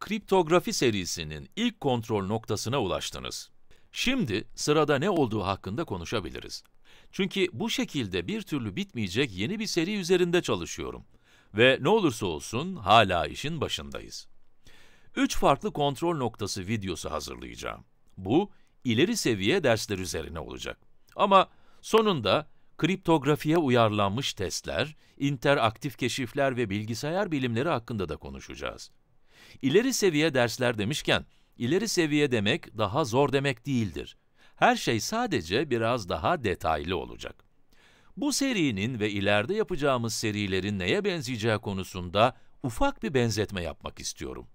Kriptografi serisinin ilk kontrol noktasına ulaştınız. Şimdi sırada ne olduğu hakkında konuşabiliriz. Çünkü bu şekilde bir türlü bitmeyecek yeni bir seri üzerinde çalışıyorum. Ve ne olursa olsun hala işin başındayız. Üç farklı kontrol noktası videosu hazırlayacağım. Bu, ileri seviye dersler üzerine olacak. Ama sonunda kriptografiye uyarlanmış testler, interaktif keşifler ve bilgisayar bilimleri hakkında da konuşacağız. İleri seviye dersler demişken, ileri seviye demek daha zor demek değildir. Her şey sadece biraz daha detaylı olacak. Bu serinin ve ileride yapacağımız serilerin neye benzeyeceği konusunda ufak bir benzetme yapmak istiyorum.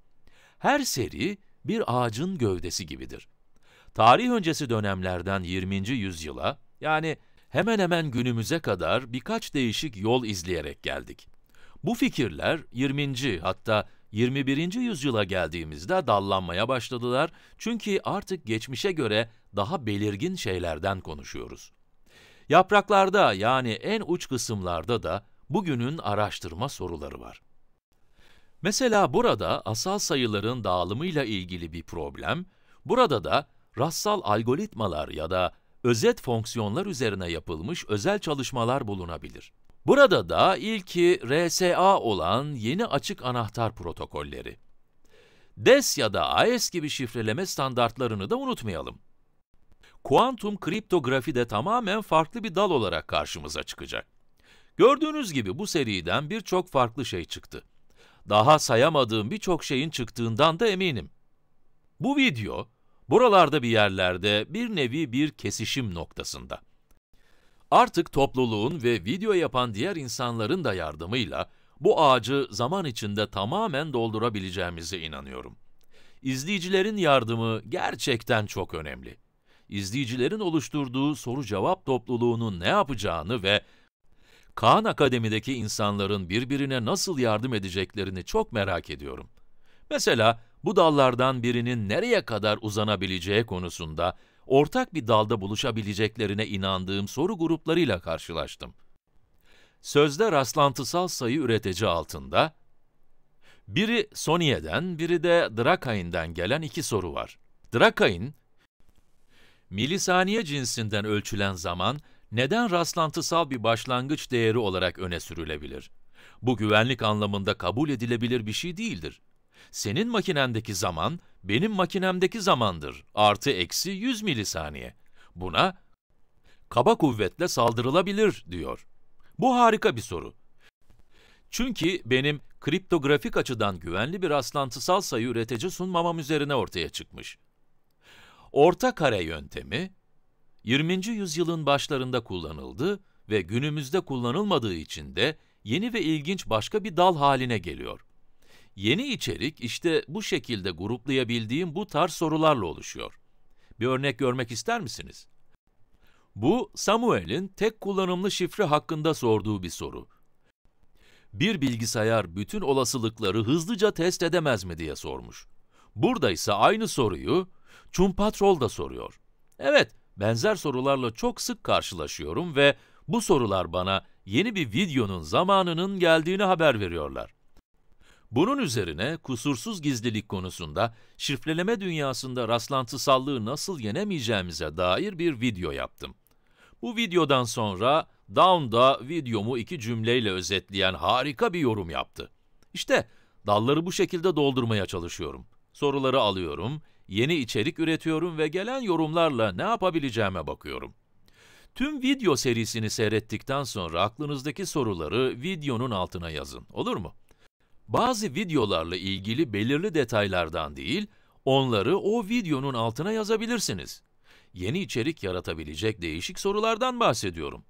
Her seri bir ağacın gövdesi gibidir. Tarih öncesi dönemlerden 20. yüzyıla, yani hemen hemen günümüze kadar birkaç değişik yol izleyerek geldik. Bu fikirler 20. hatta 21. yüzyıla geldiğimizde dallanmaya başladılar çünkü artık geçmişe göre daha belirgin şeylerden konuşuyoruz. Yapraklarda yani en uç kısımlarda da bugünün araştırma soruları var. Mesela burada asal sayıların dağılımıyla ilgili bir problem, burada da rastsal algoritmalar ya da özet fonksiyonlar üzerine yapılmış özel çalışmalar bulunabilir. Burada da ilki RSA olan yeni açık anahtar protokolleri. DES ya da AES gibi şifreleme standartlarını da unutmayalım. Kuantum kriptografi de tamamen farklı bir dal olarak karşımıza çıkacak. Gördüğünüz gibi bu seriden birçok farklı şey çıktı. Daha sayamadığım birçok şeyin çıktığından da eminim. Bu video, buralarda bir yerlerde bir nevi bir kesişim noktasında. Artık topluluğun ve video yapan diğer insanların da yardımıyla bu ağacı zaman içinde tamamen doldurabileceğimize inanıyorum. İzleyicilerin yardımı gerçekten çok önemli. İzleyicilerin oluşturduğu soru-cevap topluluğunun ne yapacağını ve Kaan Akademi'deki insanların birbirine nasıl yardım edeceklerini çok merak ediyorum. Mesela bu dallardan birinin nereye kadar uzanabileceği konusunda ortak bir dalda buluşabileceklerine inandığım soru gruplarıyla karşılaştım. Sözde rastlantısal sayı üretici altında, biri Sony'den, biri de Drakai'nden gelen iki soru var. Drakain, milisaniye cinsinden ölçülen zaman neden rastlantısal bir başlangıç değeri olarak öne sürülebilir? Bu güvenlik anlamında kabul edilebilir bir şey değildir. Senin makinendeki zaman, benim makinemdeki zamandır artı eksi 100 milisaniye. Buna kaba kuvvetle saldırılabilir diyor. Bu harika bir soru. Çünkü benim kriptografik açıdan güvenli bir rastlantısal sayı üretici sunmamam üzerine ortaya çıkmış. Orta kare yöntemi 20. yüzyılın başlarında kullanıldı ve günümüzde kullanılmadığı için de yeni ve ilginç başka bir dal haline geliyor. Yeni içerik işte bu şekilde gruplayabildiğim bu tarz sorularla oluşuyor. Bir örnek görmek ister misiniz? Bu, Samuel'in tek kullanımlı şifre hakkında sorduğu bir soru. Bir bilgisayar bütün olasılıkları hızlıca test edemez mi diye sormuş. Burada ise aynı soruyu Chumpatrol da soruyor. Evet, benzer sorularla çok sık karşılaşıyorum ve bu sorular bana yeni bir videonun zamanının geldiğini haber veriyorlar. Bunun üzerine kusursuz gizlilik konusunda şifreleme dünyasında rastlantısallığı nasıl yenemeyeceğimize dair bir video yaptım. Bu videodan sonra Down'da videomu iki cümleyle özetleyen harika bir yorum yaptı. İşte dalları bu şekilde doldurmaya çalışıyorum. Soruları alıyorum, yeni içerik üretiyorum ve gelen yorumlarla ne yapabileceğime bakıyorum. Tüm video serisini seyrettikten sonra aklınızdaki soruları videonun altına yazın, olur mu? bazı videolarla ilgili belirli detaylardan değil, onları o videonun altına yazabilirsiniz. Yeni içerik yaratabilecek değişik sorulardan bahsediyorum.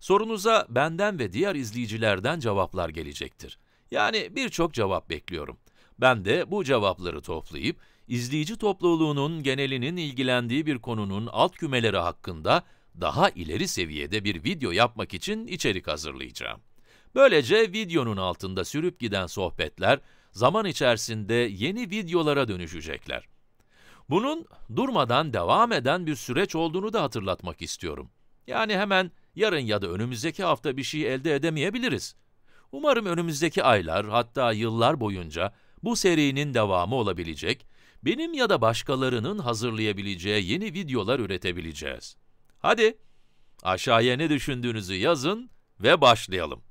Sorunuza benden ve diğer izleyicilerden cevaplar gelecektir. Yani birçok cevap bekliyorum. Ben de bu cevapları toplayıp, izleyici topluluğunun genelinin ilgilendiği bir konunun alt kümeleri hakkında daha ileri seviyede bir video yapmak için içerik hazırlayacağım. Böylece videonun altında sürüp giden sohbetler zaman içerisinde yeni videolara dönüşecekler. Bunun durmadan devam eden bir süreç olduğunu da hatırlatmak istiyorum. Yani hemen yarın ya da önümüzdeki hafta bir şey elde edemeyebiliriz. Umarım önümüzdeki aylar hatta yıllar boyunca bu serinin devamı olabilecek, benim ya da başkalarının hazırlayabileceği yeni videolar üretebileceğiz. Hadi aşağıya ne düşündüğünüzü yazın ve başlayalım.